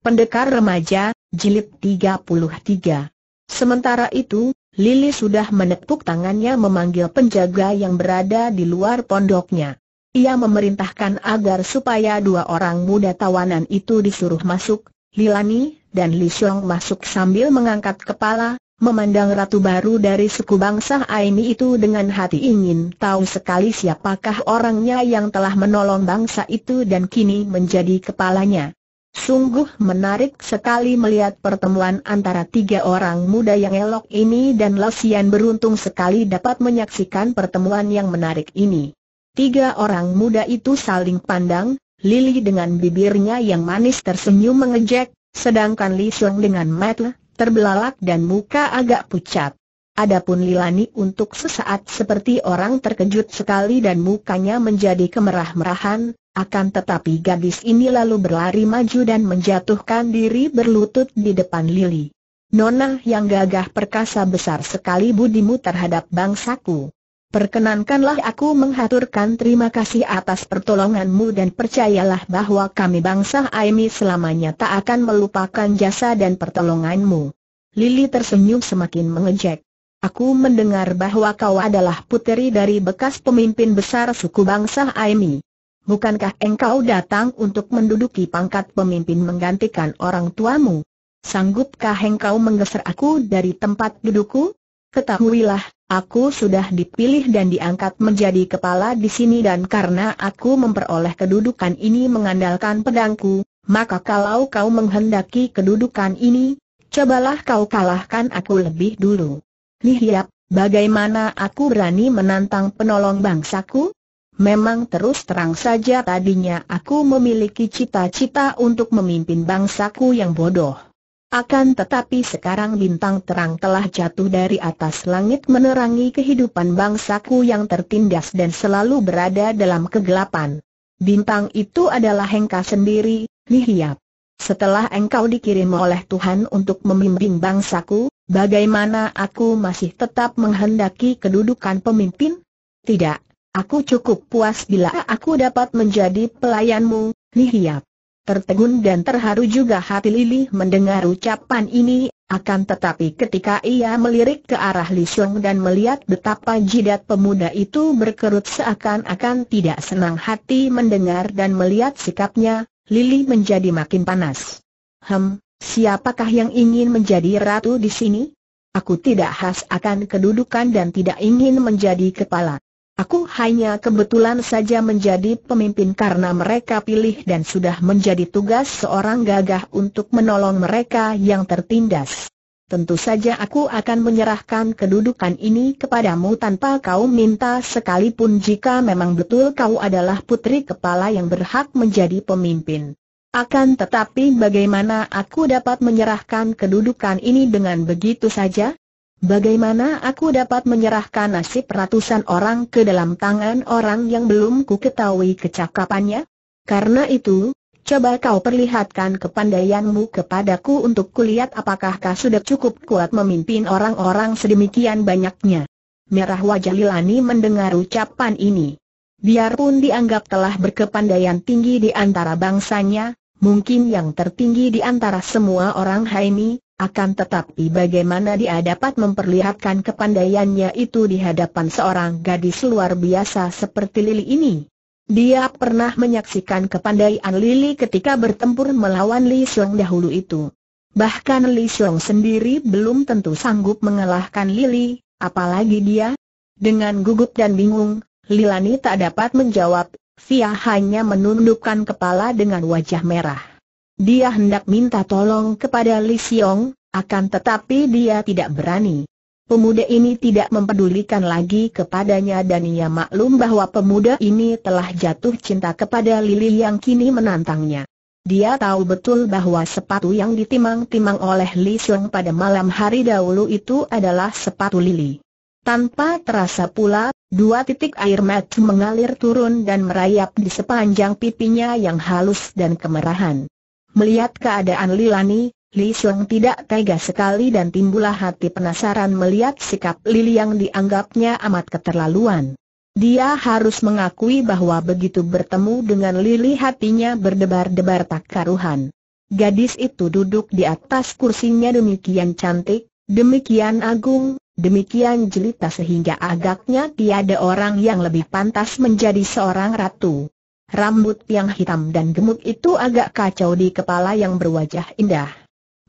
Pendekar Remaja, Jilid 33 Sementara itu, Lili sudah menepuk tangannya memanggil penjaga yang berada di luar pondoknya. Ia memerintahkan agar supaya dua orang muda tawanan itu disuruh masuk, Lilani dan Li Xiong masuk sambil mengangkat kepala, memandang ratu baru dari suku bangsa Aini itu dengan hati ingin tahu sekali siapakah orangnya yang telah menolong bangsa itu dan kini menjadi kepalanya. Sungguh menarik sekali melihat pertemuan antara tiga orang muda yang elok ini dan Lesian beruntung sekali dapat menyaksikan pertemuan yang menarik ini. Tiga orang muda itu saling pandang, Lily dengan bibirnya yang manis tersenyum mengejek, sedangkan Li Xiong dengan mata terbelalak dan muka agak pucat. Adapun Lilani untuk sesaat seperti orang terkejut sekali dan mukanya menjadi kemerah-merahan, akan tetapi gadis ini lalu berlari maju dan menjatuhkan diri berlutut di depan Lili. Nona yang gagah perkasa besar sekali budimu terhadap bangsaku. Perkenankanlah aku menghaturkan terima kasih atas pertolonganmu dan percayalah bahwa kami bangsa Aimi selamanya tak akan melupakan jasa dan pertolonganmu. Lili tersenyum semakin mengejek. Aku mendengar bahwa kau adalah puteri dari bekas pemimpin besar suku bangsa Aimi bukankah engkau datang untuk menduduki pangkat pemimpin menggantikan orang tuamu? Sanggupkah engkau menggeser aku dari tempat dudukku? Ketahuilah, aku sudah dipilih dan diangkat menjadi kepala di sini dan karena aku memperoleh kedudukan ini mengandalkan pedangku, maka kalau kau menghendaki kedudukan ini, cobalah kau kalahkan aku lebih dulu. Lihat, bagaimana aku berani menantang penolong bangsaku? Memang terus terang saja tadinya aku memiliki cita-cita untuk memimpin bangsaku yang bodoh. Akan tetapi sekarang bintang terang telah jatuh dari atas langit menerangi kehidupan bangsaku yang tertindas dan selalu berada dalam kegelapan. Bintang itu adalah Hengka sendiri, Lihiap. Setelah engkau dikirim oleh Tuhan untuk memimpin bangsaku, bagaimana aku masih tetap menghendaki kedudukan pemimpin? Tidak. Aku cukup puas bila aku dapat menjadi pelayanmu, Lihiap. Tertegun dan terharu juga hati Lili mendengar ucapan ini, akan tetapi ketika ia melirik ke arah Li Xiong dan melihat betapa jidat pemuda itu berkerut seakan-akan tidak senang hati mendengar dan melihat sikapnya, Lili menjadi makin panas. Hem, siapakah yang ingin menjadi ratu di sini? Aku tidak khas akan kedudukan dan tidak ingin menjadi kepala. Aku hanya kebetulan saja menjadi pemimpin karena mereka pilih dan sudah menjadi tugas seorang gagah untuk menolong mereka yang tertindas. Tentu saja aku akan menyerahkan kedudukan ini kepadamu tanpa kau minta sekalipun jika memang betul kau adalah putri kepala yang berhak menjadi pemimpin. Akan tetapi bagaimana aku dapat menyerahkan kedudukan ini dengan begitu saja? Bagaimana aku dapat menyerahkan nasib ratusan orang ke dalam tangan orang yang belum ku ketahui kecakapannya? Karena itu, coba kau perlihatkan kepandaianmu kepadaku untuk kulihat apakah kau sudah cukup kuat memimpin orang-orang sedemikian banyaknya. Merah wajah Lilani mendengar ucapan ini. Biarpun dianggap telah berkepandaian tinggi di antara bangsanya, mungkin yang tertinggi di antara semua orang Haimi, akan tetapi bagaimana dia dapat memperlihatkan kepandaiannya itu di hadapan seorang gadis luar biasa seperti Lili ini? Dia pernah menyaksikan kepandaian Lili ketika bertempur melawan Li Xiong dahulu itu. Bahkan Li Xiong sendiri belum tentu sanggup mengalahkan Lili, apalagi dia. Dengan gugup dan bingung, Lilani tak dapat menjawab, Fia hanya menundukkan kepala dengan wajah merah. Dia hendak minta tolong kepada Li Xiong, akan tetapi dia tidak berani. Pemuda ini tidak mempedulikan lagi kepadanya dan ia maklum bahwa pemuda ini telah jatuh cinta kepada Lili yang kini menantangnya. Dia tahu betul bahwa sepatu yang ditimang-timang oleh Li Xiong pada malam hari dahulu itu adalah sepatu Lili. Tanpa terasa pula, dua titik air mata mengalir turun dan merayap di sepanjang pipinya yang halus dan kemerahan. Melihat keadaan Lilani, Li Sung tidak tega sekali dan timbullah hati penasaran melihat sikap Lili yang dianggapnya amat keterlaluan. Dia harus mengakui bahwa begitu bertemu dengan Lili hatinya berdebar-debar tak karuhan. Gadis itu duduk di atas kursinya demikian cantik, demikian agung, demikian jelita sehingga agaknya tiada orang yang lebih pantas menjadi seorang ratu. Rambut yang hitam dan gemuk itu agak kacau di kepala yang berwajah indah.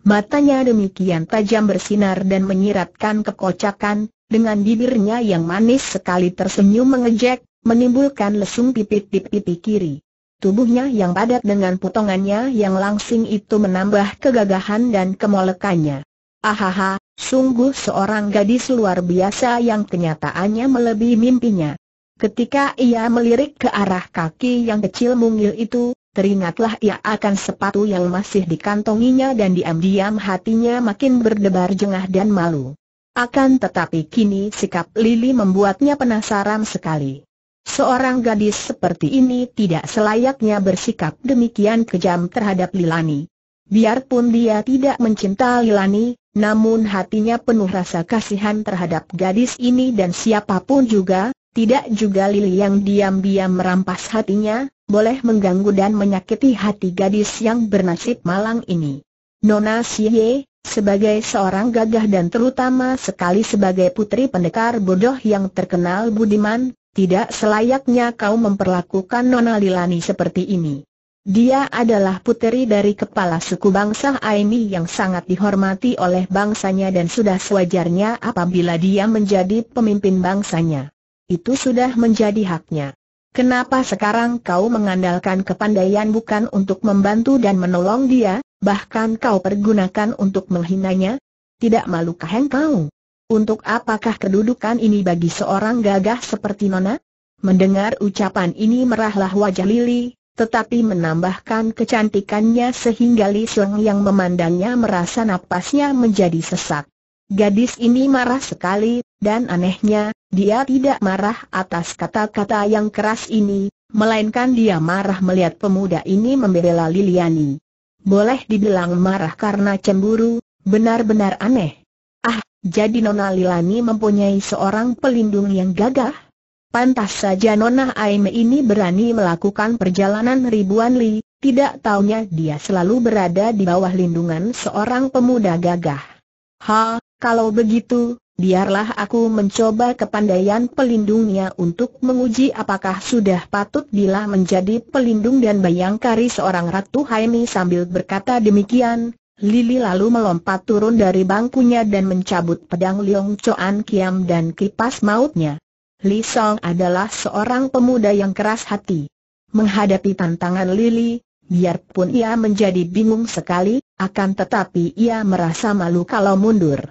Matanya demikian tajam bersinar dan menyiratkan kekocakan, dengan bibirnya yang manis sekali tersenyum mengejek, menimbulkan lesung pipit di pipi kiri. Tubuhnya yang padat dengan potongannya yang langsing itu menambah kegagahan dan kemolekannya. Ahaha, sungguh seorang gadis luar biasa yang kenyataannya melebihi mimpinya. Ketika ia melirik ke arah kaki yang kecil mungil itu, Teringatlah ia akan sepatu yang masih dikantonginya dan diam-diam hatinya makin berdebar jengah dan malu. Akan tetapi kini sikap Lili membuatnya penasaran sekali. Seorang gadis seperti ini tidak selayaknya bersikap demikian kejam terhadap Lilani. Biarpun dia tidak mencinta Lilani, namun hatinya penuh rasa kasihan terhadap gadis ini dan siapapun juga, tidak juga Lili yang diam-diam merampas hatinya, boleh mengganggu dan menyakiti hati gadis yang bernasib malang ini. Nona Xie, sebagai seorang gagah dan terutama sekali sebagai putri pendekar bodoh yang terkenal budiman, tidak selayaknya kau memperlakukan Nona Lilani seperti ini. Dia adalah puteri dari kepala suku bangsa Aimi yang sangat dihormati oleh bangsanya dan sudah sewajarnya apabila dia menjadi pemimpin bangsanya itu sudah menjadi haknya. Kenapa sekarang kau mengandalkan kepandaian bukan untuk membantu dan menolong dia, bahkan kau pergunakan untuk menghinanya? Tidak malukah engkau? Untuk apakah kedudukan ini bagi seorang gagah seperti Nona? Mendengar ucapan ini merahlah wajah Lili, tetapi menambahkan kecantikannya sehingga Li Seng yang memandangnya merasa napasnya menjadi sesak. Gadis ini marah sekali, dan anehnya, dia tidak marah atas kata-kata yang keras ini, melainkan dia marah melihat pemuda ini membela Liliani. Boleh dibilang marah karena cemburu, benar-benar aneh. Ah, jadi Nona Liliani mempunyai seorang pelindung yang gagah? Pantas saja Nona Aime ini berani melakukan perjalanan ribuan li, tidak taunya dia selalu berada di bawah lindungan seorang pemuda gagah. Ha, kalau begitu, biarlah aku mencoba kepandaian pelindungnya untuk menguji apakah sudah patut bila menjadi pelindung dan bayangkari seorang Ratu Haimi sambil berkata demikian, Lili lalu melompat turun dari bangkunya dan mencabut pedang Liong Choan Kiam dan kipas mautnya. Li Song adalah seorang pemuda yang keras hati. Menghadapi tantangan Lili, biarpun ia menjadi bingung sekali, akan tetapi ia merasa malu kalau mundur.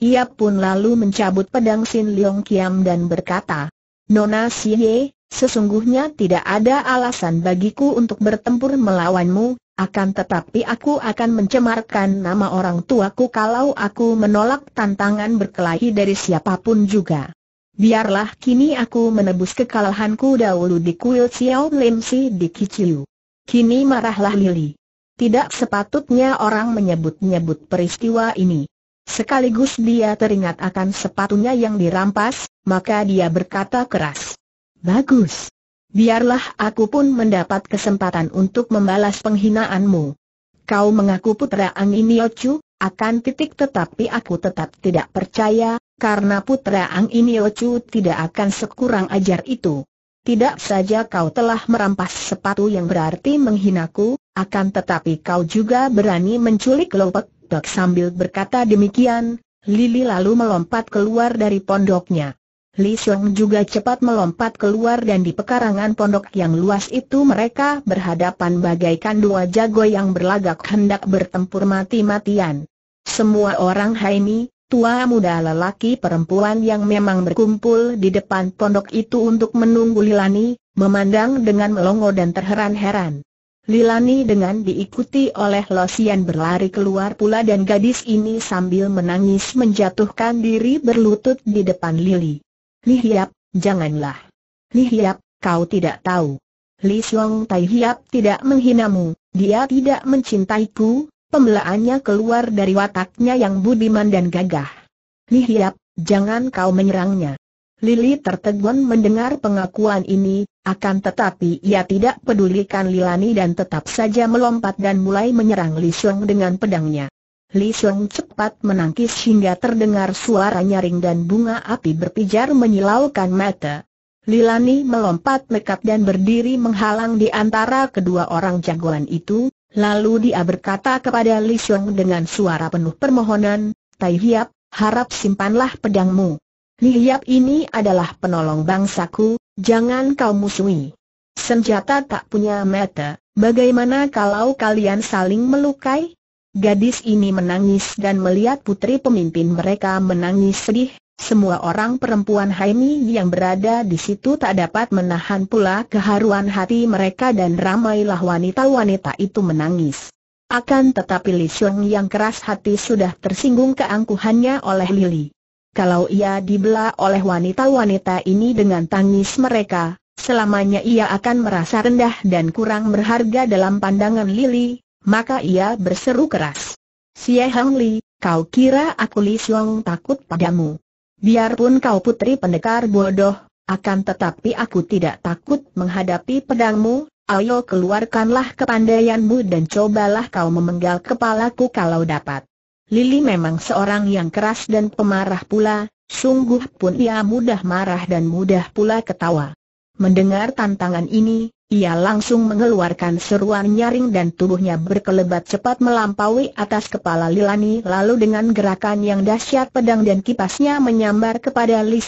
Ia pun lalu mencabut pedang Sin Leong Kiam dan berkata, Nona Xie, sesungguhnya tidak ada alasan bagiku untuk bertempur melawanmu, akan tetapi aku akan mencemarkan nama orang tuaku kalau aku menolak tantangan berkelahi dari siapapun juga. Biarlah kini aku menebus kekalahanku dahulu di kuil Xiao Lim Si di Kiciu. Kini marahlah Lili. Tidak sepatutnya orang menyebut-nyebut peristiwa ini. Sekaligus dia teringat akan sepatunya yang dirampas, maka dia berkata keras. Bagus. Biarlah aku pun mendapat kesempatan untuk membalas penghinaanmu. Kau mengaku putra Angin akan titik tetapi aku tetap tidak percaya, karena putra Angin tidak akan sekurang ajar itu. Tidak saja kau telah merampas sepatu yang berarti menghinaku, akan tetapi kau juga berani menculik lopek, Tok sambil berkata demikian, Lili lalu melompat keluar dari pondoknya. Li Xiong juga cepat melompat keluar dan di pekarangan pondok yang luas itu mereka berhadapan bagaikan dua jago yang berlagak hendak bertempur mati-matian. Semua orang Haini, tua muda lelaki perempuan yang memang berkumpul di depan pondok itu untuk menunggu Lilani, memandang dengan melongo dan terheran-heran. Lilani dengan diikuti oleh Losian berlari keluar pula dan gadis ini sambil menangis menjatuhkan diri berlutut di depan Lili. Li Hiap, janganlah. Li Hiap, kau tidak tahu. Li Xiong Tai Hiap tidak menghinamu, dia tidak mencintaiku, pembelaannya keluar dari wataknya yang budiman dan gagah. Li Hiap, jangan kau menyerangnya. Lili tertegun mendengar pengakuan ini, akan tetapi ia tidak pedulikan Lilani dan tetap saja melompat dan mulai menyerang Li Xiong dengan pedangnya. Li Xiong cepat menangkis hingga terdengar suara nyaring dan bunga api berpijar menyilaukan mata. Lilani melompat lekat dan berdiri menghalang di antara kedua orang jagoan itu, lalu dia berkata kepada Li Xiong dengan suara penuh permohonan, Tai Hiap, harap simpanlah pedangmu. Yap ini adalah penolong bangsaku, jangan kau musuhi. Senjata tak punya mata, bagaimana kalau kalian saling melukai? Gadis ini menangis dan melihat putri pemimpin mereka menangis sedih, semua orang perempuan Haimi yang berada di situ tak dapat menahan pula keharuan hati mereka dan ramailah wanita-wanita itu menangis. Akan tetapi Li Xiong yang keras hati sudah tersinggung keangkuhannya oleh Lili kalau ia dibela oleh wanita-wanita ini dengan tangis mereka, selamanya ia akan merasa rendah dan kurang berharga dalam pandangan Lili, maka ia berseru keras. Xie Hang Li, kau kira aku Li Xiong takut padamu. Biarpun kau putri pendekar bodoh, akan tetapi aku tidak takut menghadapi pedangmu, ayo keluarkanlah kepandaianmu dan cobalah kau memenggal kepalaku kalau dapat. Lili memang seorang yang keras dan pemarah pula, sungguh pun ia mudah marah dan mudah pula ketawa. Mendengar tantangan ini, ia langsung mengeluarkan seruan nyaring dan tubuhnya berkelebat cepat melampaui atas kepala Lilani lalu dengan gerakan yang dahsyat pedang dan kipasnya menyambar kepada Li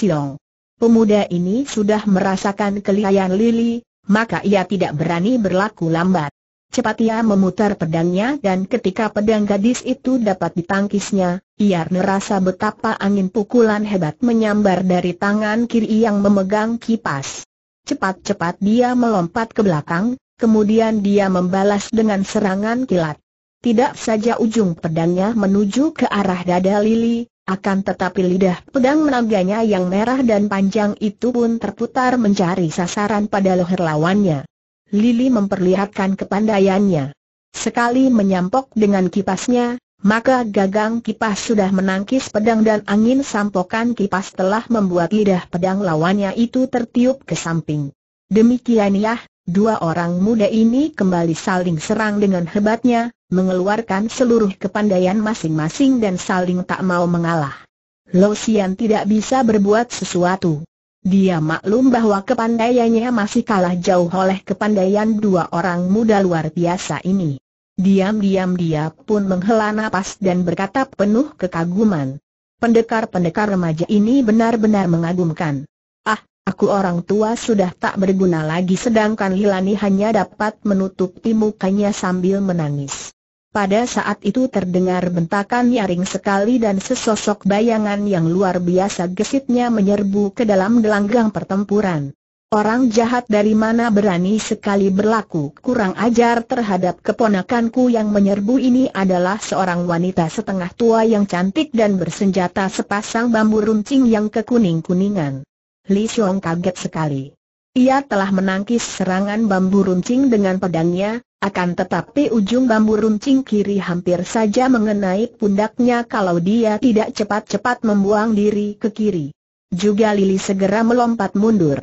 Pemuda ini sudah merasakan kelihayan Lili, maka ia tidak berani berlaku lambat. Cepat ia memutar pedangnya dan ketika pedang gadis itu dapat ditangkisnya, ia merasa betapa angin pukulan hebat menyambar dari tangan kiri yang memegang kipas. Cepat-cepat dia melompat ke belakang, kemudian dia membalas dengan serangan kilat. Tidak saja ujung pedangnya menuju ke arah dada Lili, akan tetapi lidah pedang menaganya yang merah dan panjang itu pun terputar mencari sasaran pada leher lawannya. Lili memperlihatkan kepandaiannya. Sekali menyampok dengan kipasnya, maka gagang kipas sudah menangkis pedang dan angin sampokan kipas telah membuat lidah pedang lawannya itu tertiup ke samping. ya, dua orang muda ini kembali saling serang dengan hebatnya, mengeluarkan seluruh kepandaian masing-masing dan saling tak mau mengalah. Lo Xian tidak bisa berbuat sesuatu. Dia maklum bahwa kepandaiannya masih kalah jauh oleh kepandaian dua orang muda luar biasa ini. Diam-diam dia pun menghela nafas dan berkata penuh kekaguman. Pendekar-pendekar remaja ini benar-benar mengagumkan. Ah, aku orang tua sudah tak berguna lagi sedangkan Lilani hanya dapat menutupi mukanya sambil menangis. Pada saat itu terdengar bentakan nyaring sekali dan sesosok bayangan yang luar biasa gesitnya menyerbu ke dalam gelanggang pertempuran. Orang jahat dari mana berani sekali berlaku kurang ajar terhadap keponakanku yang menyerbu ini adalah seorang wanita setengah tua yang cantik dan bersenjata sepasang bambu runcing yang kekuning-kuningan. Li Xiong kaget sekali. Ia telah menangkis serangan bambu runcing dengan pedangnya, akan tetapi ujung bambu runcing kiri hampir saja mengenai pundaknya kalau dia tidak cepat-cepat membuang diri ke kiri. Juga Lili segera melompat mundur.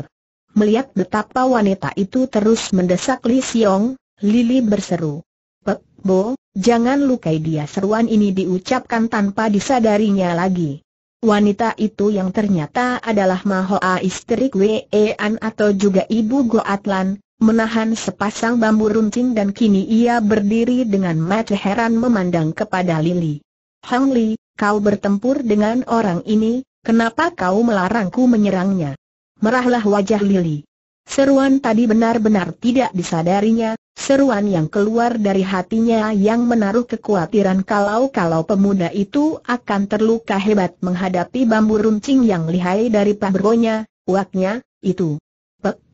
Melihat betapa wanita itu terus mendesak Li Xiong, Lili berseru. Pek, Bo, jangan lukai dia seruan ini diucapkan tanpa disadarinya lagi. Wanita itu yang ternyata adalah Mahoa istri Kwe An atau juga ibu Goatlan, menahan sepasang bambu runcing dan kini ia berdiri dengan mata heran memandang kepada Lili. Hang Li, kau bertempur dengan orang ini, kenapa kau melarangku menyerangnya? Merahlah wajah Lili. Seruan tadi benar-benar tidak disadarinya, seruan yang keluar dari hatinya yang menaruh kekhawatiran kalau-kalau pemuda itu akan terluka hebat menghadapi bambu runcing yang lihai dari pabronya, uaknya, itu.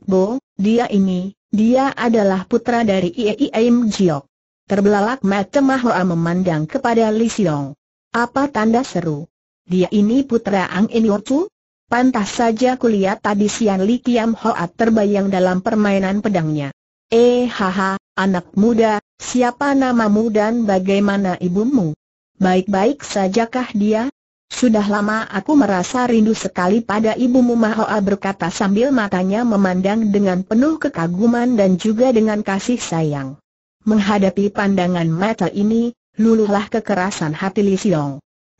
Bo, dia ini, dia adalah putra dari Ie Im Jiok. Terbelalak mata Mahoa memandang kepada Li Xiong. Apa tanda seru? Dia ini putra Ang In Yorcu? Pantas saja kulihat tadi Sian Li Kiam Hoa terbayang dalam permainan pedangnya. Eh haha, anak muda, siapa namamu dan bagaimana ibumu? Baik-baik sajakah dia? Sudah lama aku merasa rindu sekali pada ibumu Mahoa berkata sambil matanya memandang dengan penuh kekaguman dan juga dengan kasih sayang. Menghadapi pandangan mata ini, luluhlah kekerasan hati Li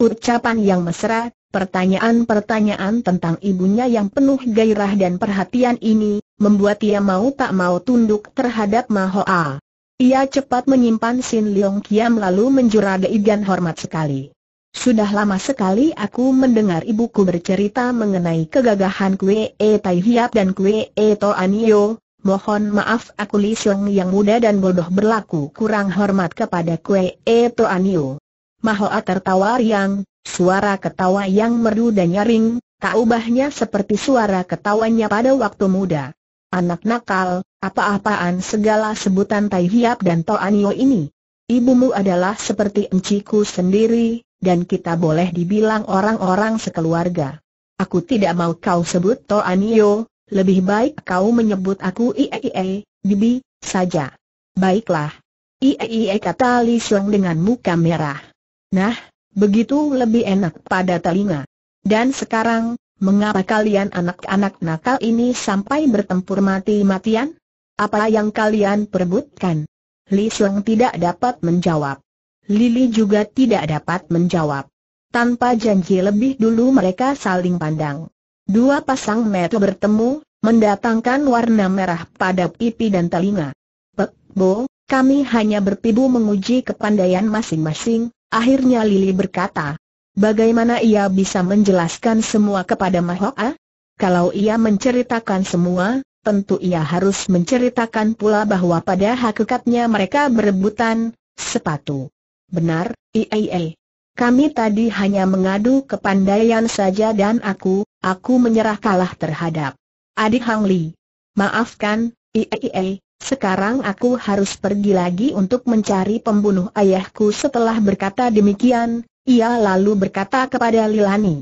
Ucapan yang mesra, pertanyaan-pertanyaan tentang ibunya yang penuh gairah dan perhatian ini, membuat ia mau tak mau tunduk terhadap Mahoa. Ia cepat menyimpan Sin Leong Kiam lalu menjuradai dan hormat sekali. Sudah lama sekali aku mendengar ibuku bercerita mengenai kegagahan Kue E Tai Hiap dan Kue E To Anio. Mohon maaf aku Li Xiong yang muda dan bodoh berlaku kurang hormat kepada Kue E To Anio. Mahoa tertawa riang, suara ketawa yang merdu dan nyaring, tak ubahnya seperti suara ketawanya pada waktu muda. Anak nakal, apa-apaan segala sebutan Tai Hiap dan To Anio ini. Ibumu adalah seperti enciku sendiri, dan kita boleh dibilang orang-orang sekeluarga. Aku tidak mau kau sebut Toanio, lebih baik kau menyebut aku Iee, Bibi, saja. Baiklah. Iee kata Li Sung dengan muka merah. Nah, begitu lebih enak pada telinga. Dan sekarang, mengapa kalian anak-anak nakal ini sampai bertempur mati-matian? Apa yang kalian perebutkan? Li Sung tidak dapat menjawab. Lili juga tidak dapat menjawab. Tanpa janji lebih dulu mereka saling pandang. Dua pasang mata bertemu, mendatangkan warna merah pada pipi dan telinga. Pek, Bo, kami hanya berpibu menguji kepandaian masing-masing, akhirnya Lili berkata. Bagaimana ia bisa menjelaskan semua kepada Mahoa? Kalau ia menceritakan semua, tentu ia harus menceritakan pula bahwa pada hakikatnya mereka berebutan sepatu. Benar, iya. Kami tadi hanya mengadu kepandaian saja dan aku, aku menyerah kalah terhadap adik Hang Li. Maafkan, iya, sekarang aku harus pergi lagi untuk mencari pembunuh ayahku setelah berkata demikian, ia lalu berkata kepada Lilani.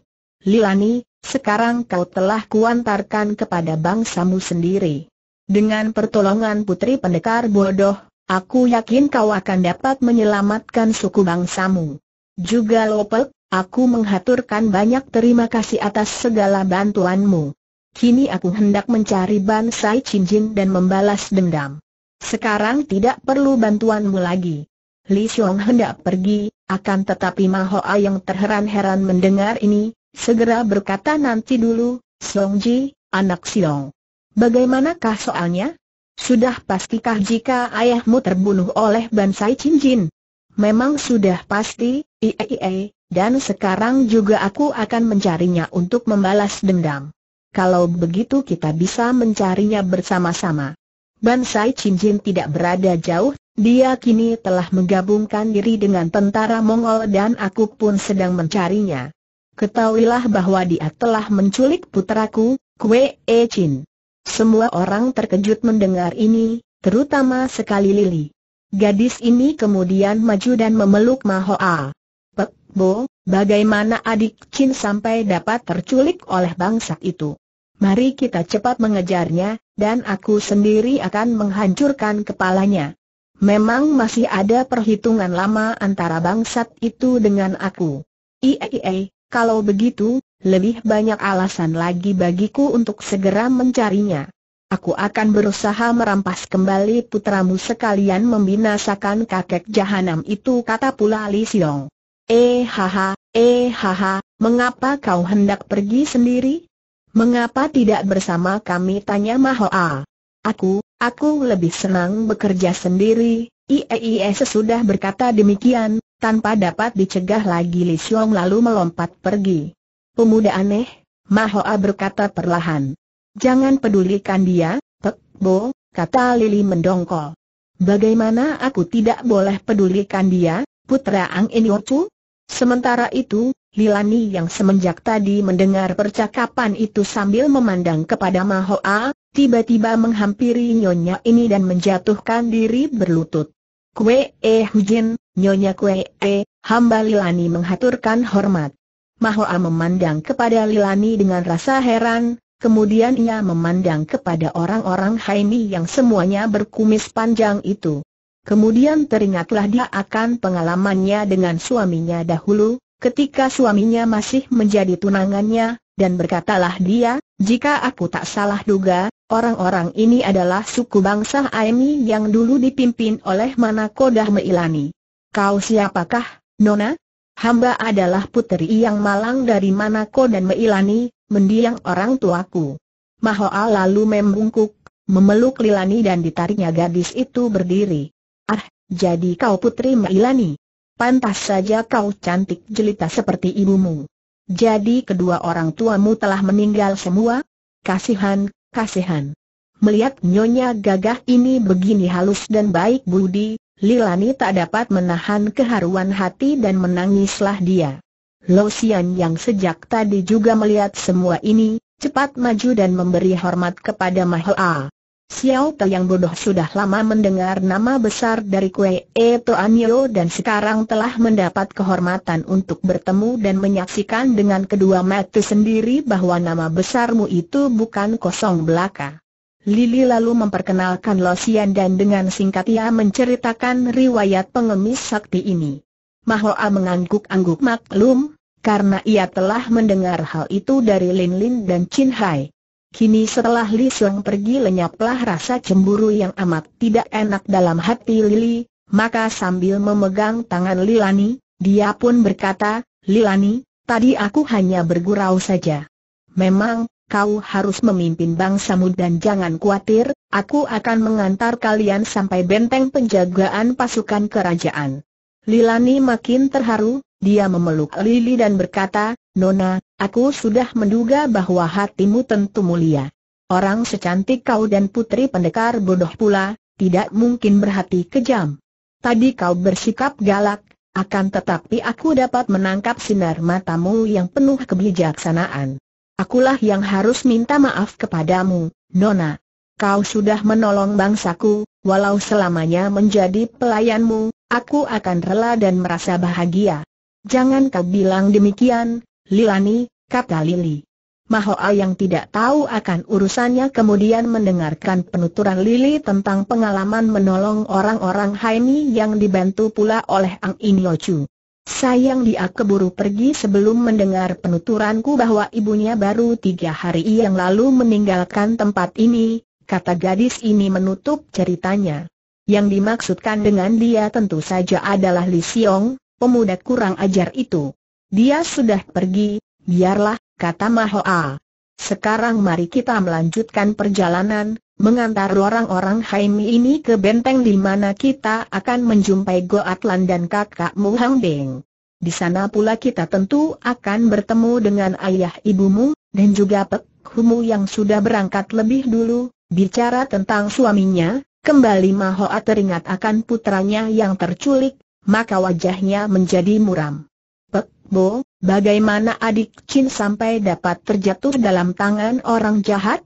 Lilani, sekarang kau telah kuantarkan kepada bangsamu sendiri. Dengan pertolongan putri pendekar bodoh, Aku yakin kau akan dapat menyelamatkan suku bangsamu. Juga Lopek, aku menghaturkan banyak terima kasih atas segala bantuanmu. Kini aku hendak mencari Bansai Cincin dan membalas dendam. Sekarang tidak perlu bantuanmu lagi. Li Xiong hendak pergi, akan tetapi Mahoa yang terheran-heran mendengar ini, segera berkata nanti dulu, Xiong Ji, anak Xiong. Bagaimanakah soalnya? Sudah pastikah jika ayahmu terbunuh oleh Bansai Cincin? Memang sudah pasti, iee, iya, iya, iya. dan sekarang juga aku akan mencarinya untuk membalas dendam. Kalau begitu kita bisa mencarinya bersama-sama. Bansai Cincin tidak berada jauh, dia kini telah menggabungkan diri dengan tentara Mongol dan aku pun sedang mencarinya. Ketahuilah bahwa dia telah menculik putraku, Kue E Chin. Semua orang terkejut mendengar ini, terutama sekali Lili. Gadis ini kemudian maju dan memeluk Mahoa. Pek, Bo, bagaimana adik Chin sampai dapat terculik oleh bangsat itu? Mari kita cepat mengejarnya, dan aku sendiri akan menghancurkan kepalanya. Memang masih ada perhitungan lama antara bangsat itu dengan aku. Iya, iya, iya kalau begitu, lebih banyak alasan lagi bagiku untuk segera mencarinya. Aku akan berusaha merampas kembali putramu sekalian membinasakan kakek jahanam itu kata pula Li Xiong. Eh haha, eh haha, mengapa kau hendak pergi sendiri? Mengapa tidak bersama kami tanya Mahoa. Aku, aku lebih senang bekerja sendiri, IEIE sesudah berkata demikian, tanpa dapat dicegah lagi Li Xiong lalu melompat pergi. Pemuda aneh, Mahoa berkata perlahan. Jangan pedulikan dia, Pek Bo, kata Lili mendongkol. Bagaimana aku tidak boleh pedulikan dia, putra Ang Inyorcu? Sementara itu, Lilani yang semenjak tadi mendengar percakapan itu sambil memandang kepada Mahoa, tiba-tiba menghampiri nyonya ini dan menjatuhkan diri berlutut. Kwee eh hujin, nyonya Kwee eh, hamba Lilani menghaturkan hormat. Mahoa memandang kepada Lilani dengan rasa heran, kemudian ia memandang kepada orang-orang Haini yang semuanya berkumis panjang itu. Kemudian teringatlah dia akan pengalamannya dengan suaminya dahulu, ketika suaminya masih menjadi tunangannya, dan berkatalah dia, jika aku tak salah duga, orang-orang ini adalah suku bangsa Aimi yang dulu dipimpin oleh Manako Meilani. Kau siapakah, Nona? Hamba adalah puteri yang malang dari Manako dan Meilani, mendiang orang tuaku. Mahoa lalu membungkuk, memeluk Lilani dan ditariknya gadis itu berdiri. Ah, jadi kau putri Meilani. Pantas saja kau cantik jelita seperti ibumu. Jadi kedua orang tuamu telah meninggal semua? Kasihan, kasihan. Melihat nyonya gagah ini begini halus dan baik budi, Lilani tak dapat menahan keharuan hati dan menangislah dia. Lo Xian yang sejak tadi juga melihat semua ini, cepat maju dan memberi hormat kepada Mahoa. Xiao Te yang bodoh sudah lama mendengar nama besar dari Kue E Anio dan sekarang telah mendapat kehormatan untuk bertemu dan menyaksikan dengan kedua mata sendiri bahwa nama besarmu itu bukan kosong belaka. Lili lalu memperkenalkan Losian dan dengan singkat ia menceritakan riwayat pengemis sakti ini. Mahoa mengangguk-angguk maklum, karena ia telah mendengar hal itu dari Lin Lin dan Chin Hai. Kini setelah Li Sung pergi lenyaplah rasa cemburu yang amat tidak enak dalam hati Lili, maka sambil memegang tangan Lilani, dia pun berkata, Lilani, tadi aku hanya bergurau saja. Memang, kau harus memimpin bangsamu dan jangan khawatir, aku akan mengantar kalian sampai benteng penjagaan pasukan kerajaan. Lilani makin terharu, dia memeluk Lili dan berkata, Nona, aku sudah menduga bahwa hatimu tentu mulia. Orang secantik kau dan putri pendekar bodoh pula, tidak mungkin berhati kejam. Tadi kau bersikap galak, akan tetapi aku dapat menangkap sinar matamu yang penuh kebijaksanaan. Akulah yang harus minta maaf kepadamu, Nona. Kau sudah menolong bangsaku, walau selamanya menjadi pelayanmu, aku akan rela dan merasa bahagia. Jangan kau bilang demikian, Lilani, kata Lili. Mahoa yang tidak tahu akan urusannya kemudian mendengarkan penuturan Lili tentang pengalaman menolong orang-orang Haini yang dibantu pula oleh Ang Inyochu. Sayang dia keburu pergi sebelum mendengar penuturanku bahwa ibunya baru tiga hari yang lalu meninggalkan tempat ini, kata gadis ini menutup ceritanya. Yang dimaksudkan dengan dia tentu saja adalah Li Xiong, pemuda kurang ajar itu. Dia sudah pergi, biarlah, kata Mahoa. Sekarang mari kita melanjutkan perjalanan, mengantar orang-orang Haimi ini ke benteng di mana kita akan menjumpai Goatlan dan kakakmu Hang Deng. Di sana pula kita tentu akan bertemu dengan ayah ibumu, dan juga Pek Humu yang sudah berangkat lebih dulu, bicara tentang suaminya, kembali Mahoa teringat akan putranya yang terculik, maka wajahnya menjadi muram. Pek Bo, bagaimana adik Chin sampai dapat terjatuh dalam tangan orang jahat?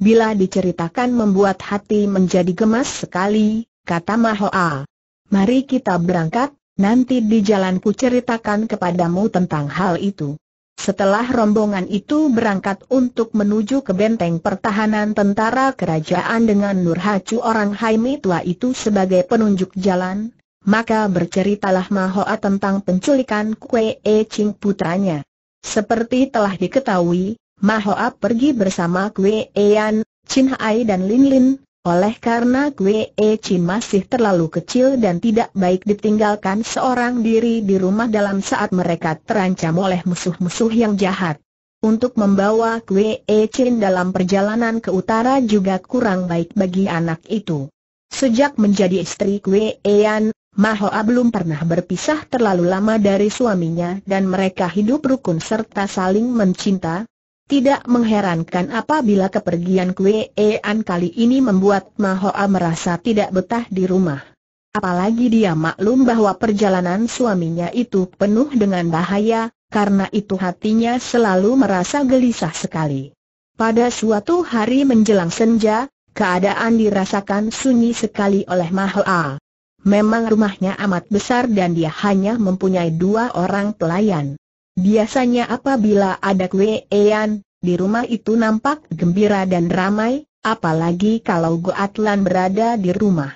Bila diceritakan membuat hati menjadi gemas sekali, kata Mahoa. Mari kita berangkat, nanti di jalan ku ceritakan kepadamu tentang hal itu. Setelah rombongan itu berangkat untuk menuju ke benteng pertahanan tentara kerajaan dengan Nurhacu orang Haimi tua itu sebagai penunjuk jalan, maka berceritalah Mahoa tentang penculikan Kue E putranya. Seperti telah diketahui, Mahoa pergi bersama Kwe Ean, Chin Hai dan Lin Lin, oleh karena Kwe E Chin masih terlalu kecil dan tidak baik ditinggalkan seorang diri di rumah dalam saat mereka terancam oleh musuh-musuh yang jahat. Untuk membawa Kwe E Chin dalam perjalanan ke utara juga kurang baik bagi anak itu. Sejak menjadi istri Kwe Ean, Mahoa belum pernah berpisah terlalu lama dari suaminya dan mereka hidup rukun serta saling mencinta, tidak mengherankan apabila kepergian Qe-e-an kali ini membuat Mahoa merasa tidak betah di rumah. Apalagi dia maklum bahwa perjalanan suaminya itu penuh dengan bahaya, karena itu hatinya selalu merasa gelisah sekali. Pada suatu hari menjelang senja, keadaan dirasakan sunyi sekali oleh Mahoa. Memang rumahnya amat besar dan dia hanya mempunyai dua orang pelayan. Biasanya apabila ada ean, di rumah itu nampak gembira dan ramai, apalagi kalau Goatlan berada di rumah.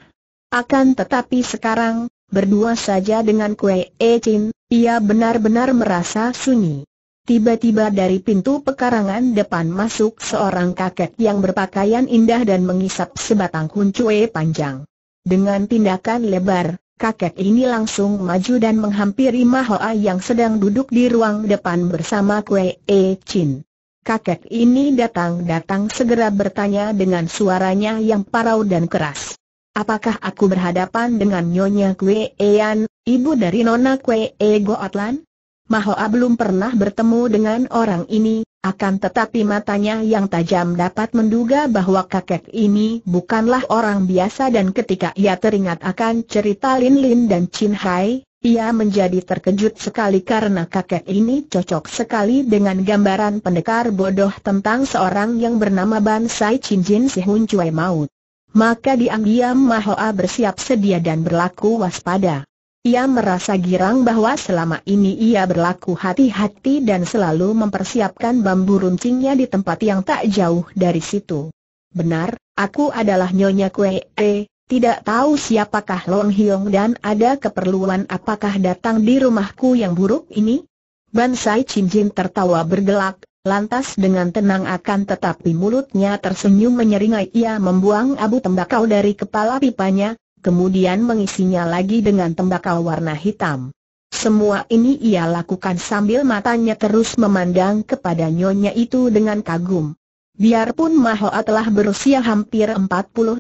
Akan tetapi sekarang, berdua saja dengan kue Ecin, ia benar-benar merasa sunyi. Tiba-tiba dari pintu pekarangan depan masuk seorang kakek yang berpakaian indah dan mengisap sebatang kuncue panjang. Dengan tindakan lebar, Kakek ini langsung maju dan menghampiri Mahoa yang sedang duduk di ruang depan bersama Kue E Chin. Kakek ini datang-datang segera bertanya dengan suaranya yang parau dan keras. Apakah aku berhadapan dengan Nyonya Kue Ean, ibu dari Nona Kue E Goatlan? Mahoa belum pernah bertemu dengan orang ini, akan tetapi matanya yang tajam dapat menduga bahwa kakek ini bukanlah orang biasa dan ketika ia teringat akan cerita Lin Lin dan Chin Hai, ia menjadi terkejut sekali karena kakek ini cocok sekali dengan gambaran pendekar bodoh tentang seorang yang bernama Ban Sai Chin Jin Si Hun Cui Maut. Maka diam-diam Mahoa bersiap sedia dan berlaku waspada. Ia merasa girang bahwa selama ini ia berlaku hati-hati dan selalu mempersiapkan bambu runcingnya di tempat yang tak jauh dari situ. Benar, aku adalah Nyonya Kue E, tidak tahu siapakah Long Hiong dan ada keperluan apakah datang di rumahku yang buruk ini? Bansai Chin Jin tertawa bergelak, lantas dengan tenang akan tetapi mulutnya tersenyum menyeringai ia membuang abu tembakau dari kepala pipanya, kemudian mengisinya lagi dengan tembakau warna hitam. Semua ini ia lakukan sambil matanya terus memandang kepada nyonya itu dengan kagum. Biarpun Mahoa telah berusia hampir 40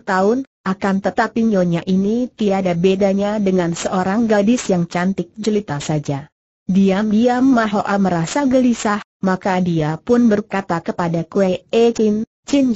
tahun, akan tetapi nyonya ini tiada bedanya dengan seorang gadis yang cantik jelita saja. Diam-diam Mahoa merasa gelisah, maka dia pun berkata kepada Kuei Chin, Chin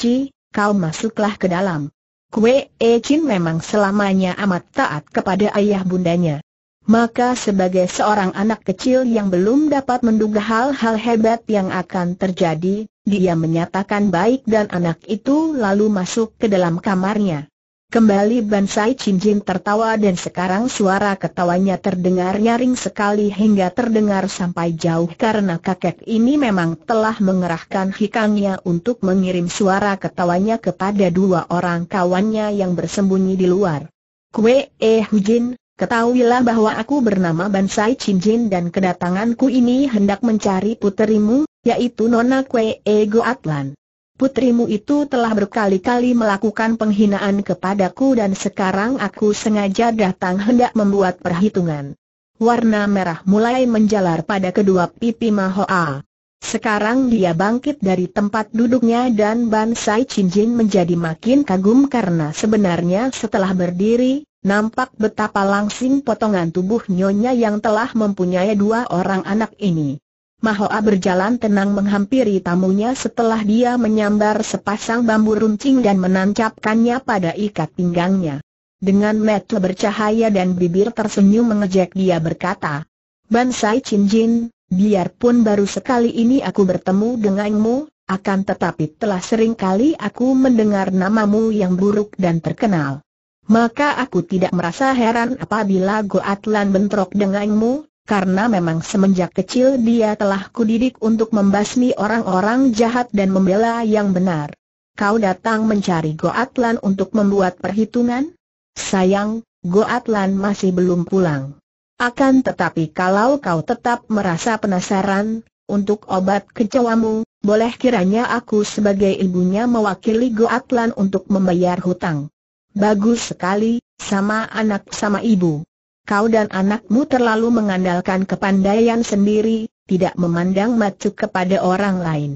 kau masuklah ke dalam. Kue E Chin memang selamanya amat taat kepada ayah bundanya. Maka sebagai seorang anak kecil yang belum dapat menduga hal-hal hebat yang akan terjadi, dia menyatakan baik dan anak itu lalu masuk ke dalam kamarnya. Kembali Bansai Cinjing tertawa dan sekarang suara ketawanya terdengar nyaring sekali hingga terdengar sampai jauh karena kakek ini memang telah mengerahkan hikangnya untuk mengirim suara ketawanya kepada dua orang kawannya yang bersembunyi di luar. Kue Eh Hujin, Ketahuilah bahwa aku bernama Bansai Cinjin dan kedatanganku ini hendak mencari puterimu, yaitu Nona Kwe Ego eh, Goatlan. Putrimu itu telah berkali-kali melakukan penghinaan kepadaku dan sekarang aku sengaja datang hendak membuat perhitungan. Warna merah mulai menjalar pada kedua pipi Mahoa. Sekarang dia bangkit dari tempat duduknya dan Bansai Jin menjadi makin kagum karena sebenarnya setelah berdiri, nampak betapa langsing potongan tubuh nyonya yang telah mempunyai dua orang anak ini. Mahoa berjalan tenang menghampiri tamunya setelah dia menyambar sepasang bambu runcing dan menancapkannya pada ikat pinggangnya. Dengan mata bercahaya dan bibir tersenyum mengejek dia berkata, Bansai Jin, biarpun baru sekali ini aku bertemu denganmu, akan tetapi telah sering kali aku mendengar namamu yang buruk dan terkenal. Maka aku tidak merasa heran apabila Goatlan bentrok denganmu, karena memang semenjak kecil dia telah kudidik untuk membasmi orang-orang jahat dan membela yang benar. Kau datang mencari Goatlan untuk membuat perhitungan? Sayang, Goatlan masih belum pulang. Akan tetapi kalau kau tetap merasa penasaran, untuk obat kecewamu, boleh kiranya aku sebagai ibunya mewakili Goatlan untuk membayar hutang. Bagus sekali, sama anak sama ibu. Kau dan anakmu terlalu mengandalkan kepandaian sendiri, tidak memandang macu kepada orang lain.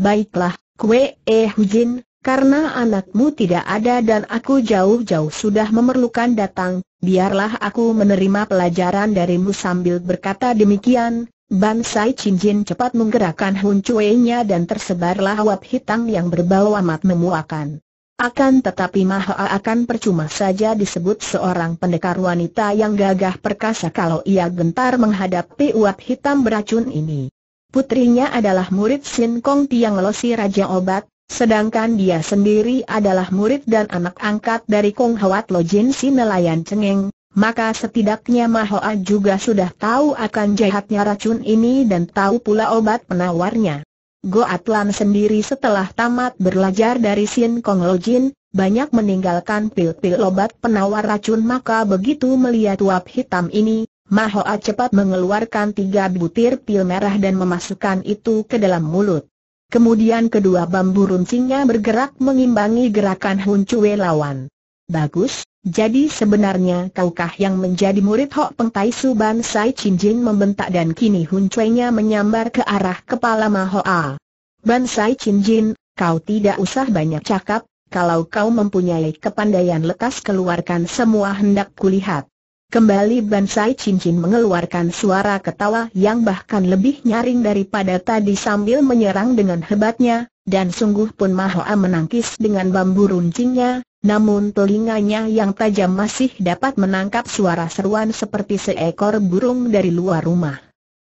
Baiklah, Kue Eh Hujin, karena anakmu tidak ada dan aku jauh-jauh sudah memerlukan datang, biarlah aku menerima pelajaran darimu sambil berkata demikian, Bansai Cincin cepat menggerakkan huncuenya dan tersebarlah wap hitam yang berbau amat memuakan. Akan tetapi Maha akan percuma saja disebut seorang pendekar wanita yang gagah perkasa kalau ia gentar menghadapi uap hitam beracun ini. Putrinya adalah murid Sin Kong Tiang Losi Raja Obat, sedangkan dia sendiri adalah murid dan anak angkat dari Kong Hwat Lo Jin Si Nelayan Cengeng, maka setidaknya Mahoa juga sudah tahu akan jahatnya racun ini dan tahu pula obat penawarnya. Goat sendiri setelah tamat belajar dari Sin Kong Lo Jin, banyak meninggalkan pil-pil obat penawar racun maka begitu melihat uap hitam ini, Mahoa cepat mengeluarkan tiga butir pil merah dan memasukkan itu ke dalam mulut. Kemudian kedua bambu runcingnya bergerak mengimbangi gerakan Hun Cue lawan. Bagus, jadi sebenarnya kaukah yang menjadi murid Hok Peng Tai Su Ban Sai Chin Jin membentak dan kini Hun cui menyambar ke arah kepala A. Ban Sai Chin Jin, kau tidak usah banyak cakap, kalau kau mempunyai kepandaian lekas keluarkan semua hendak kulihat. Kembali Ban Sai Chin Jin mengeluarkan suara ketawa yang bahkan lebih nyaring daripada tadi sambil menyerang dengan hebatnya, dan sungguh pun A menangkis dengan bambu runcingnya, namun telinganya yang tajam masih dapat menangkap suara seruan seperti seekor burung dari luar rumah.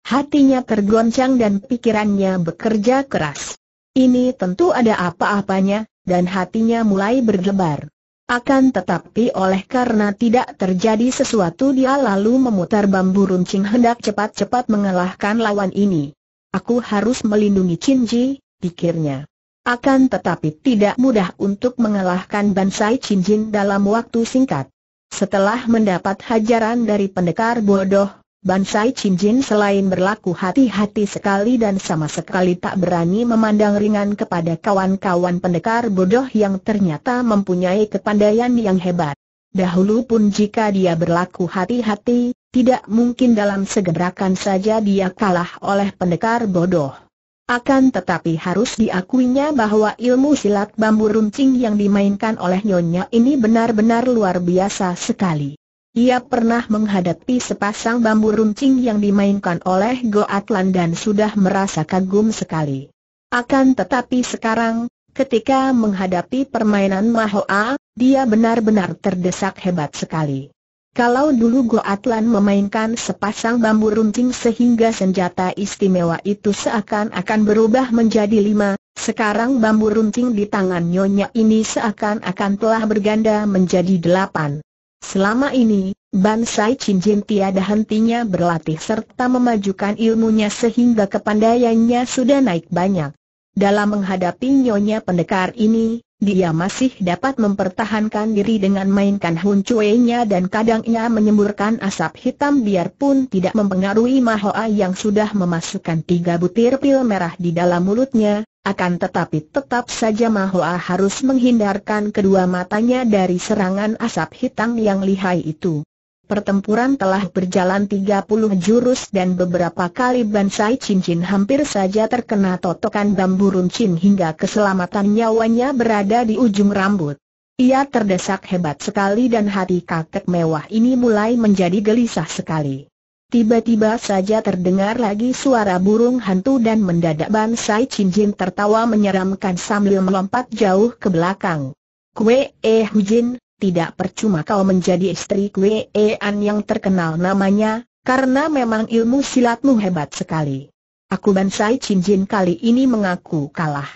Hatinya tergoncang dan pikirannya bekerja keras. Ini tentu ada apa-apanya, dan hatinya mulai berdebar. Akan tetapi oleh karena tidak terjadi sesuatu dia lalu memutar bambu runcing hendak cepat-cepat mengalahkan lawan ini. Aku harus melindungi Cinji, pikirnya. Akan tetapi tidak mudah untuk mengalahkan Bansai Cincin dalam waktu singkat. Setelah mendapat hajaran dari pendekar bodoh, Bansai Cincin selain berlaku hati-hati sekali dan sama sekali tak berani memandang ringan kepada kawan-kawan pendekar bodoh yang ternyata mempunyai kepandaian yang hebat. Dahulu pun jika dia berlaku hati-hati, tidak mungkin dalam segerakan saja dia kalah oleh pendekar bodoh. Akan tetapi harus diakuinya bahwa ilmu silat bambu runcing yang dimainkan oleh Nyonya ini benar-benar luar biasa sekali. Ia pernah menghadapi sepasang bambu runcing yang dimainkan oleh Go Atlan dan sudah merasa kagum sekali. Akan tetapi sekarang, ketika menghadapi permainan Mahoa, dia benar-benar terdesak hebat sekali. Kalau dulu Goatlan memainkan sepasang bambu runcing sehingga senjata istimewa itu seakan-akan berubah menjadi lima, sekarang bambu runcing di tangan Nyonya ini seakan-akan telah berganda menjadi delapan. Selama ini, Bansai Cinjin tiada hentinya berlatih serta memajukan ilmunya sehingga kepandaiannya sudah naik banyak. Dalam menghadapi nyonya pendekar ini, dia masih dapat mempertahankan diri dengan mainkan hun dan dan kadangnya menyemburkan asap hitam biarpun tidak mempengaruhi Mahoa yang sudah memasukkan tiga butir pil merah di dalam mulutnya, akan tetapi tetap saja Mahoa harus menghindarkan kedua matanya dari serangan asap hitam yang lihai itu. Pertempuran telah berjalan 30 jurus dan beberapa kali Bansai Cincin hampir saja terkena totokan bambu runcin hingga keselamatan nyawanya berada di ujung rambut. Ia terdesak hebat sekali dan hati kakek mewah ini mulai menjadi gelisah sekali. Tiba-tiba saja terdengar lagi suara burung hantu dan mendadak Bansai Cincin tertawa menyeramkan sambil melompat jauh ke belakang. Kue eh Hujin, tidak percuma kau menjadi istri Kwe An yang terkenal namanya, karena memang ilmu silatmu hebat sekali. Aku Bansai Cinjin kali ini mengaku kalah.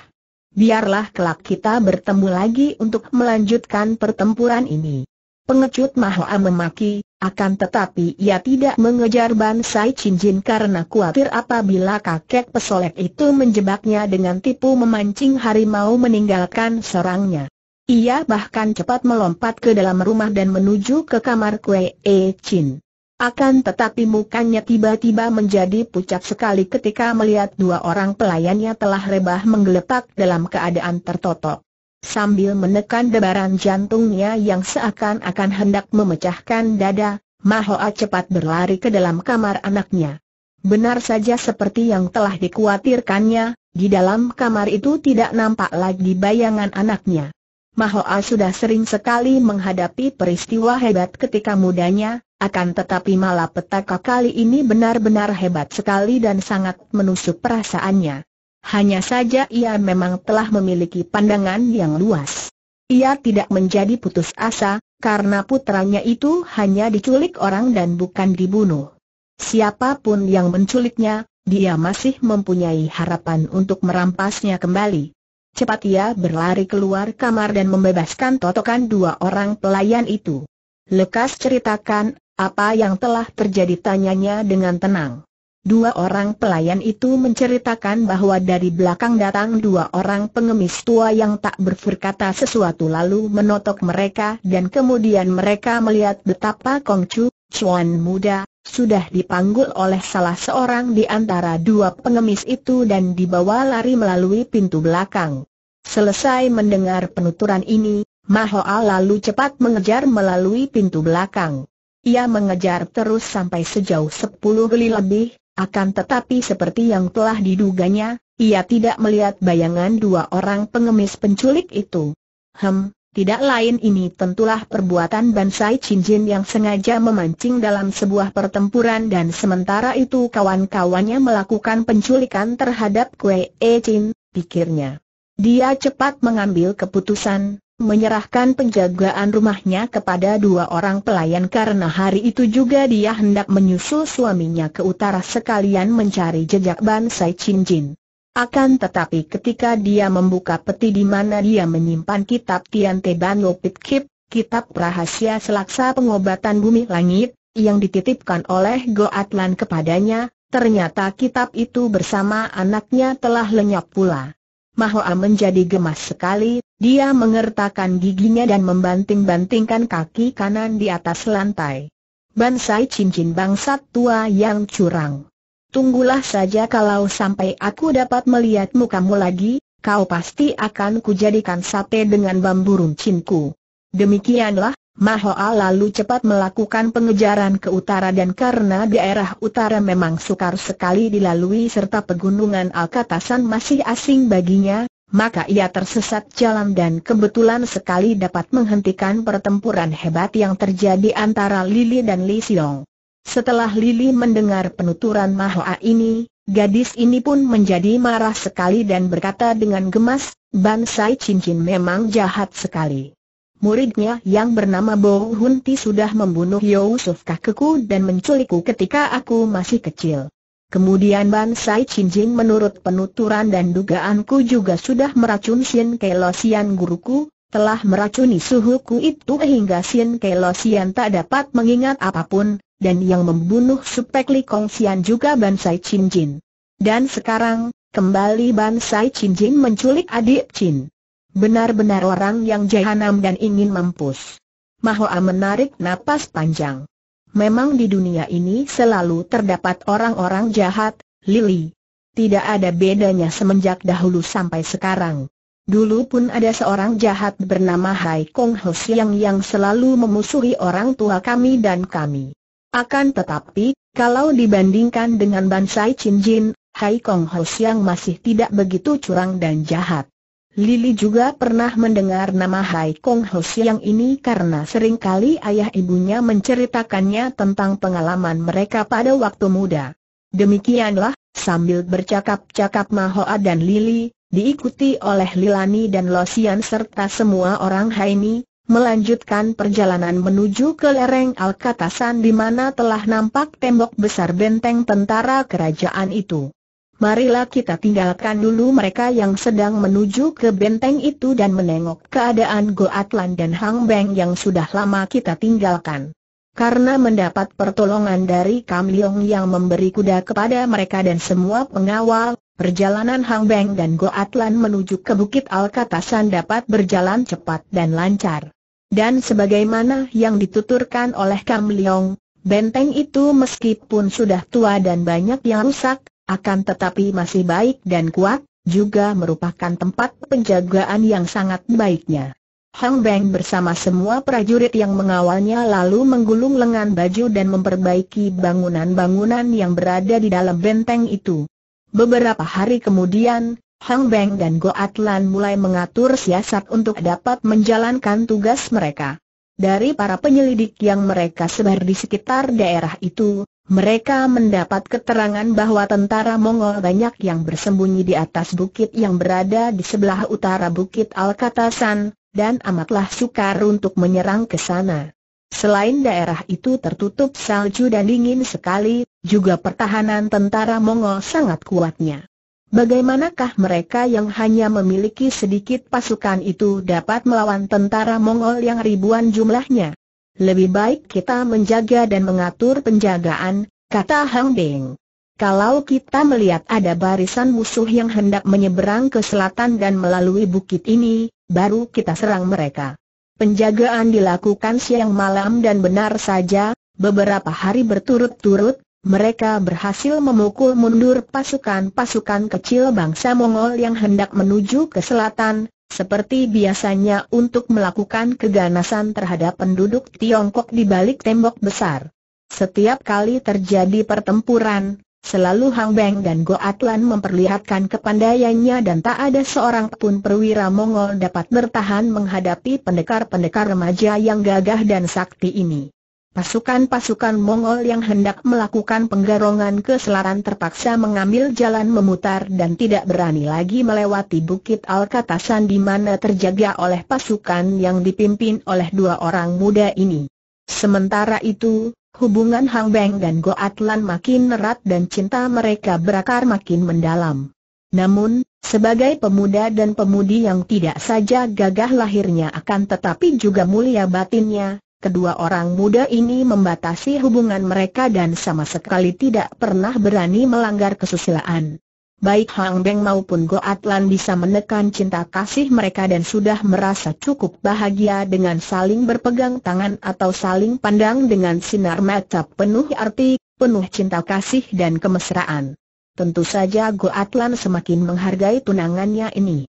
Biarlah kelak kita bertemu lagi untuk melanjutkan pertempuran ini. Pengecut Mahoa memaki, akan tetapi ia tidak mengejar Bansai Cinjin karena khawatir apabila kakek pesolek itu menjebaknya dengan tipu memancing harimau meninggalkan serangnya. Ia bahkan cepat melompat ke dalam rumah dan menuju ke kamar Kue E Chin. Akan tetapi mukanya tiba-tiba menjadi pucat sekali ketika melihat dua orang pelayannya telah rebah menggeletak dalam keadaan tertotok. Sambil menekan debaran jantungnya yang seakan-akan hendak memecahkan dada, Mahoa cepat berlari ke dalam kamar anaknya. Benar saja seperti yang telah dikhawatirkannya, di dalam kamar itu tidak nampak lagi bayangan anaknya. Mahoa sudah sering sekali menghadapi peristiwa hebat ketika mudanya, akan tetapi malah petaka kali ini benar-benar hebat sekali dan sangat menusuk perasaannya. Hanya saja ia memang telah memiliki pandangan yang luas. Ia tidak menjadi putus asa, karena putranya itu hanya diculik orang dan bukan dibunuh. Siapapun yang menculiknya, dia masih mempunyai harapan untuk merampasnya kembali. Cepat ia berlari keluar kamar dan membebaskan totokan dua orang pelayan itu. Lekas ceritakan, apa yang telah terjadi tanyanya dengan tenang. Dua orang pelayan itu menceritakan bahwa dari belakang datang dua orang pengemis tua yang tak berkata sesuatu lalu menotok mereka dan kemudian mereka melihat betapa Kongcu, Chuan muda, sudah dipanggul oleh salah seorang di antara dua pengemis itu dan dibawa lari melalui pintu belakang. Selesai mendengar penuturan ini, Mahoa lalu cepat mengejar melalui pintu belakang. Ia mengejar terus sampai sejauh sepuluh geli lebih, akan tetapi seperti yang telah diduganya, ia tidak melihat bayangan dua orang pengemis penculik itu. Hem, tidak lain ini tentulah perbuatan Bansai Cinjin yang sengaja memancing dalam sebuah pertempuran dan sementara itu kawan-kawannya melakukan penculikan terhadap Kue E Chin, pikirnya. Dia cepat mengambil keputusan, menyerahkan penjagaan rumahnya kepada dua orang pelayan karena hari itu juga dia hendak menyusul suaminya ke utara sekalian mencari jejak Bansai Cinjin. Akan tetapi ketika dia membuka peti di mana dia menyimpan kitab Tian Te Ban Pit Kip, kitab rahasia selaksa pengobatan bumi langit, yang dititipkan oleh Go Atlan kepadanya, ternyata kitab itu bersama anaknya telah lenyap pula. Mahoa menjadi gemas sekali, dia mengertakkan giginya dan membanting-bantingkan kaki kanan di atas lantai. Bansai cincin bangsat tua yang curang. Tunggulah saja kalau sampai aku dapat melihat mukamu lagi, kau pasti akan kujadikan sate dengan bambu runcingku. Demikianlah, Mahoa lalu cepat melakukan pengejaran ke utara dan karena daerah utara memang sukar sekali dilalui serta pegunungan Alkatasan masih asing baginya, maka ia tersesat jalan dan kebetulan sekali dapat menghentikan pertempuran hebat yang terjadi antara Lili dan Li Xiong. Setelah Lili mendengar penuturan Mahoa ini, gadis ini pun menjadi marah sekali dan berkata dengan gemas, Bansai Cincin memang jahat sekali. Muridnya yang bernama Bo Hun sudah membunuh Yusuf kakekku dan menculikku ketika aku masih kecil. Kemudian Bansai Cincin menurut penuturan dan dugaanku juga sudah meracun Shin Kelosian guruku, telah meracuni suhuku itu hingga Shin Kelosian tak dapat mengingat apapun, dan yang membunuh Supek Li Kong Sian juga Bansai Chin Jin. Dan sekarang, kembali Bansai Chin Jin menculik adik Chin. Benar-benar orang yang jahanam dan ingin mampus. Mahoa menarik napas panjang. Memang di dunia ini selalu terdapat orang-orang jahat, Lili. Tidak ada bedanya semenjak dahulu sampai sekarang. Dulu pun ada seorang jahat bernama Hai Kong Ho Siang yang selalu memusuhi orang tua kami dan kami. Akan tetapi, kalau dibandingkan dengan Bansai Chin Jin, Hai Kong Ho Siang masih tidak begitu curang dan jahat. Lili juga pernah mendengar nama Hai Kong Ho Siang ini karena seringkali ayah ibunya menceritakannya tentang pengalaman mereka pada waktu muda. Demikianlah, sambil bercakap-cakap Mahoa dan Lili, diikuti oleh Lilani dan Losian serta semua orang Haini, melanjutkan perjalanan menuju ke lereng Alkatasan di mana telah nampak tembok besar benteng tentara kerajaan itu. Marilah kita tinggalkan dulu mereka yang sedang menuju ke benteng itu dan menengok keadaan Goatlan dan Hang Beng yang sudah lama kita tinggalkan. Karena mendapat pertolongan dari Kam Leong yang memberi kuda kepada mereka dan semua pengawal, perjalanan Hang Beng dan Goatlan menuju ke Bukit Alkatasan dapat berjalan cepat dan lancar. Dan sebagaimana yang dituturkan oleh Kam Leong, benteng itu meskipun sudah tua dan banyak yang rusak, akan tetapi masih baik dan kuat, juga merupakan tempat penjagaan yang sangat baiknya. Hang Beng bersama semua prajurit yang mengawalnya lalu menggulung lengan baju dan memperbaiki bangunan-bangunan yang berada di dalam benteng itu. Beberapa hari kemudian, Hang Beng dan Go Atlan mulai mengatur siasat untuk dapat menjalankan tugas mereka. Dari para penyelidik yang mereka sebar di sekitar daerah itu, mereka mendapat keterangan bahwa tentara Mongol banyak yang bersembunyi di atas bukit yang berada di sebelah utara Bukit Alkatasan, dan amatlah sukar untuk menyerang ke sana. Selain daerah itu tertutup salju dan dingin sekali, juga pertahanan tentara Mongol sangat kuatnya. Bagaimanakah mereka yang hanya memiliki sedikit pasukan itu dapat melawan tentara Mongol yang ribuan jumlahnya? Lebih baik kita menjaga dan mengatur penjagaan, kata Hang Deng. Kalau kita melihat ada barisan musuh yang hendak menyeberang ke selatan dan melalui bukit ini, baru kita serang mereka. Penjagaan dilakukan siang malam dan benar saja, beberapa hari berturut-turut, mereka berhasil memukul mundur pasukan-pasukan kecil bangsa Mongol yang hendak menuju ke selatan, seperti biasanya untuk melakukan keganasan terhadap penduduk Tiongkok di balik tembok besar. Setiap kali terjadi pertempuran, selalu Hang Beng dan Go Atlan memperlihatkan kepandaiannya dan tak ada seorang pun perwira Mongol dapat bertahan menghadapi pendekar-pendekar remaja yang gagah dan sakti ini. Pasukan-pasukan Mongol yang hendak melakukan penggarongan ke selatan terpaksa mengambil jalan memutar dan tidak berani lagi melewati Bukit Alkatasan di mana terjaga oleh pasukan yang dipimpin oleh dua orang muda ini. Sementara itu, hubungan Hang Beng dan Go Atlan makin erat dan cinta mereka berakar makin mendalam. Namun, sebagai pemuda dan pemudi yang tidak saja gagah lahirnya akan tetapi juga mulia batinnya, kedua orang muda ini membatasi hubungan mereka dan sama sekali tidak pernah berani melanggar kesusilaan. Baik Hang Beng maupun Go Atlan bisa menekan cinta kasih mereka dan sudah merasa cukup bahagia dengan saling berpegang tangan atau saling pandang dengan sinar mata penuh arti, penuh cinta kasih dan kemesraan. Tentu saja Go Atlan semakin menghargai tunangannya ini.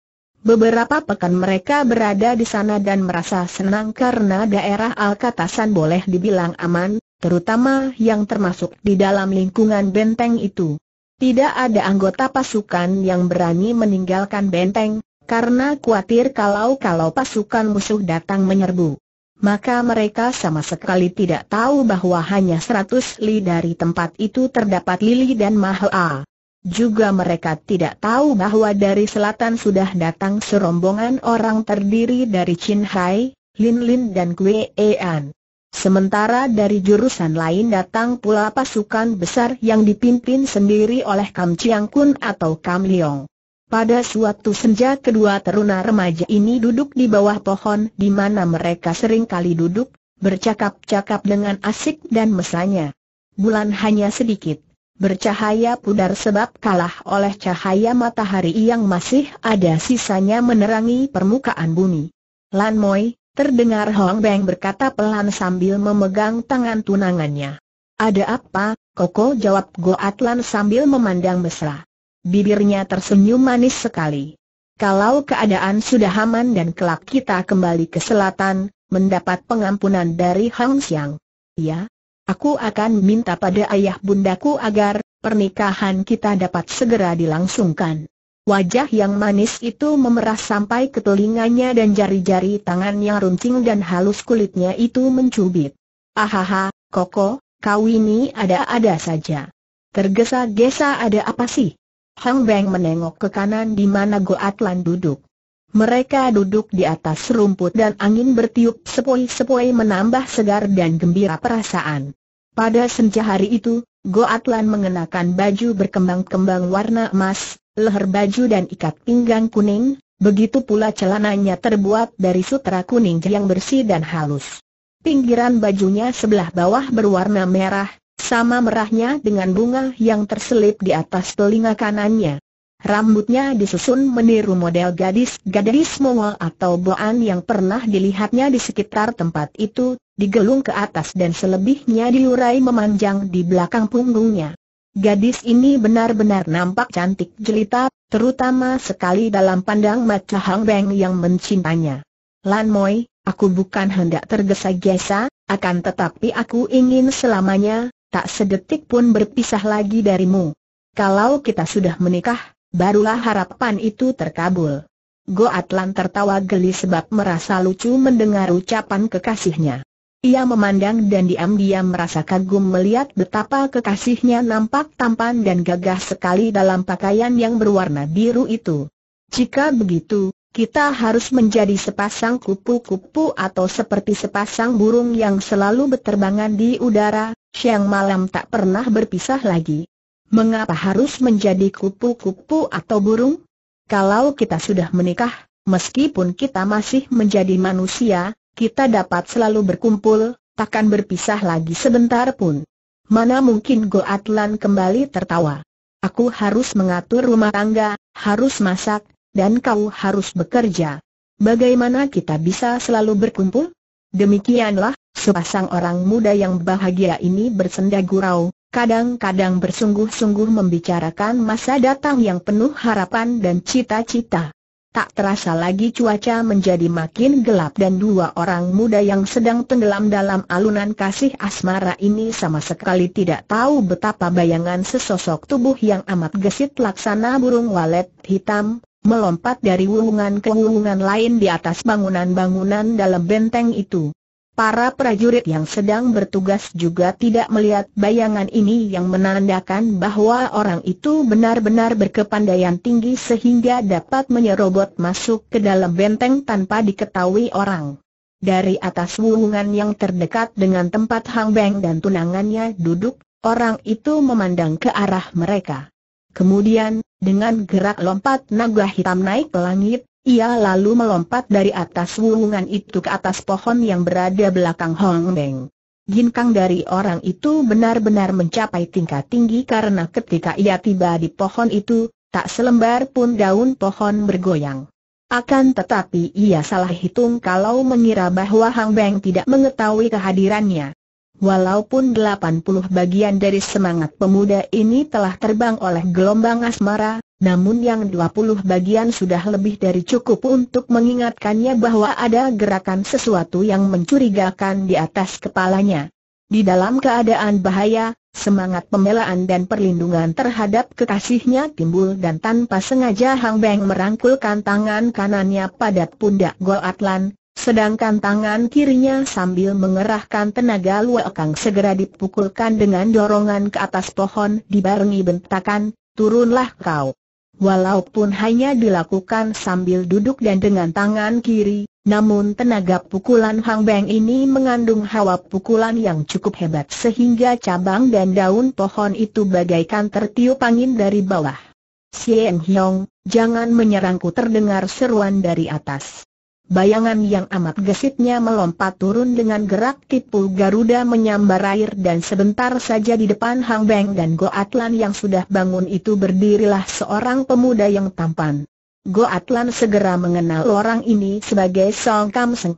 Beberapa pekan mereka berada di sana dan merasa senang karena daerah Alkatasan boleh dibilang aman, terutama yang termasuk di dalam lingkungan benteng itu. Tidak ada anggota pasukan yang berani meninggalkan benteng, karena khawatir kalau-kalau pasukan musuh datang menyerbu. Maka mereka sama sekali tidak tahu bahwa hanya 100 li dari tempat itu terdapat Lili dan Mahaa. Juga mereka tidak tahu bahwa dari selatan sudah datang serombongan orang terdiri dari Chin Hai, Lin Lin dan Kue An. Sementara dari jurusan lain datang pula pasukan besar yang dipimpin sendiri oleh Kam Chiang Kun atau Kam Leong. Pada suatu senja kedua teruna remaja ini duduk di bawah pohon di mana mereka sering kali duduk, bercakap-cakap dengan asik dan mesanya. Bulan hanya sedikit bercahaya pudar sebab kalah oleh cahaya matahari yang masih ada sisanya menerangi permukaan bumi. Lan Moi, terdengar Hong Beng berkata pelan sambil memegang tangan tunangannya. Ada apa, Koko jawab Goat Lan sambil memandang mesra. Bibirnya tersenyum manis sekali. Kalau keadaan sudah aman dan kelak kita kembali ke selatan, mendapat pengampunan dari Hang Xiang. Ya, Aku akan minta pada ayah bundaku agar pernikahan kita dapat segera dilangsungkan. Wajah yang manis itu memerah sampai ke telinganya dan jari-jari tangan yang runcing dan halus kulitnya itu mencubit. Ahaha, Koko, kau ini ada-ada saja. Tergesa-gesa ada apa sih? Hang Beng menengok ke kanan di mana Goatlan duduk. Mereka duduk di atas rumput dan angin bertiup sepoi-sepoi menambah segar dan gembira perasaan. Pada senja hari itu, Goatlan mengenakan baju berkembang-kembang warna emas, leher baju dan ikat pinggang kuning, begitu pula celananya terbuat dari sutra kuning yang bersih dan halus. Pinggiran bajunya sebelah bawah berwarna merah, sama merahnya dengan bunga yang terselip di atas telinga kanannya. Rambutnya disusun meniru model gadis-gadis Mongol atau Boan yang pernah dilihatnya di sekitar tempat itu, digelung ke atas dan selebihnya diurai memanjang di belakang punggungnya. Gadis ini benar-benar nampak cantik jelita, terutama sekali dalam pandang mata Hang Beng yang mencintanya. Lan Moi, aku bukan hendak tergesa-gesa, akan tetapi aku ingin selamanya, tak sedetik pun berpisah lagi darimu. Kalau kita sudah menikah, Barulah harapan itu terkabul. Goatlan tertawa geli sebab merasa lucu mendengar ucapan kekasihnya. Ia memandang dan diam-diam merasa kagum melihat betapa kekasihnya nampak tampan dan gagah sekali dalam pakaian yang berwarna biru itu. Jika begitu, kita harus menjadi sepasang kupu-kupu atau seperti sepasang burung yang selalu berterbangan di udara, siang malam tak pernah berpisah lagi. Mengapa harus menjadi kupu-kupu atau burung? Kalau kita sudah menikah, meskipun kita masih menjadi manusia, kita dapat selalu berkumpul, takkan berpisah lagi sebentar pun. Mana mungkin Goatlan kembali tertawa. Aku harus mengatur rumah tangga, harus masak, dan kau harus bekerja. Bagaimana kita bisa selalu berkumpul? Demikianlah, sepasang orang muda yang bahagia ini bersenda gurau, kadang-kadang bersungguh-sungguh membicarakan masa datang yang penuh harapan dan cita-cita. Tak terasa lagi cuaca menjadi makin gelap dan dua orang muda yang sedang tenggelam dalam alunan kasih asmara ini sama sekali tidak tahu betapa bayangan sesosok tubuh yang amat gesit laksana burung walet hitam, melompat dari wulungan ke wulungan lain di atas bangunan-bangunan dalam benteng itu. Para prajurit yang sedang bertugas juga tidak melihat bayangan ini yang menandakan bahwa orang itu benar-benar berkepandaian tinggi sehingga dapat menyerobot masuk ke dalam benteng tanpa diketahui orang. Dari atas wuhungan yang terdekat dengan tempat Hang Beng dan tunangannya duduk, orang itu memandang ke arah mereka. Kemudian, dengan gerak lompat naga hitam naik ke langit, ia lalu melompat dari atas wulungan itu ke atas pohon yang berada belakang Hong Beng. Ginkang dari orang itu benar-benar mencapai tingkat tinggi karena ketika ia tiba di pohon itu, tak selembar pun daun pohon bergoyang. Akan tetapi ia salah hitung kalau mengira bahwa Hang Beng tidak mengetahui kehadirannya. Walaupun 80 bagian dari semangat pemuda ini telah terbang oleh gelombang asmara, namun yang 20 bagian sudah lebih dari cukup untuk mengingatkannya bahwa ada gerakan sesuatu yang mencurigakan di atas kepalanya. Di dalam keadaan bahaya, semangat pembelaan dan perlindungan terhadap kekasihnya timbul dan tanpa sengaja Hang Beng merangkulkan tangan kanannya pada pundak Go Atlan, sedangkan tangan kirinya sambil mengerahkan tenaga Luokang segera dipukulkan dengan dorongan ke atas pohon dibarengi bentakan, turunlah kau. Walaupun hanya dilakukan sambil duduk dan dengan tangan kiri, namun tenaga pukulan Hang Beng ini mengandung hawa pukulan yang cukup hebat sehingga cabang dan daun pohon itu bagaikan tertiup angin dari bawah. Sien Hyong, jangan menyerangku terdengar seruan dari atas. Bayangan yang amat gesitnya melompat turun dengan gerak tipu Garuda menyambar air dan sebentar saja di depan Hang Beng dan Go Atlan yang sudah bangun itu berdirilah seorang pemuda yang tampan. Go Atlan segera mengenal orang ini sebagai Song Kam Seng.